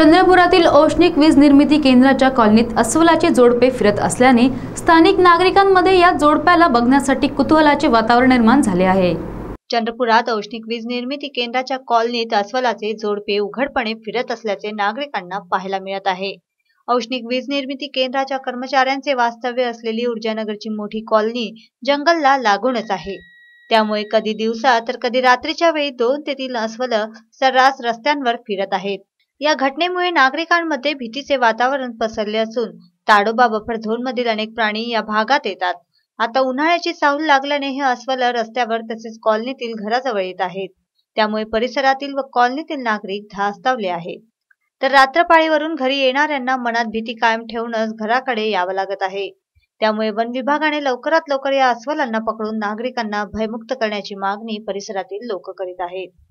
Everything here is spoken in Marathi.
चंद्रपुरातील औष्णिक वीज निर्मिती केंद्राच्या कॉलनीत अस्वलाचे जोडपे फिरत असल्याने स्थानिक नागरिकांमध्ये या जोडप्याला बघण्यासाठी कुतूहलाचे वातावरण निर्माण झाले आहे चंद्रपुरात औष्णिक वीज निर्मिती केंद्राच्या कॉलनीत अस्वलाचे जोडपे उघडपणे फिरत असल्याचे नागरिकांना पाहायला मिळत आहे औष्णिक वीज निर्मिती केंद्राच्या कर्मचाऱ्यांचे वास्तव्य असलेली ऊर्जानगरची मोठी कॉलनी जंगलला लागूनच आहे त्यामुळे कधी दिवसा तर कधी रात्रीच्या वेळी दोन ते तीन अस्वल सर्रास रस्त्यांवर फिरत आहेत या घटनेमुळे नागरिकांमध्ये भीतीचे वातावरण पसरले असून ताडोबा बफर मधील अनेक प्राणी या भागात येतात आता उन्हाळ्याची सावली लागल्याने हे अस्वल रस्त्यावर तसेच कॉलनीतील घराजवळ येत आहेत त्यामुळे परिसरातील व कॉलनीतील नागरिक धास्तावले आहेत तर रात्रपाळीवरून घरी येणाऱ्यांना मनात भीती कायम ठेवूनच घराकडे यावं लागत आहे त्यामुळे वन विभागाने लवकरात लवकर या अस्वलांना पकडून नागरिकांना भयमुक्त करण्याची मागणी परिसरातील लोक करीत आहेत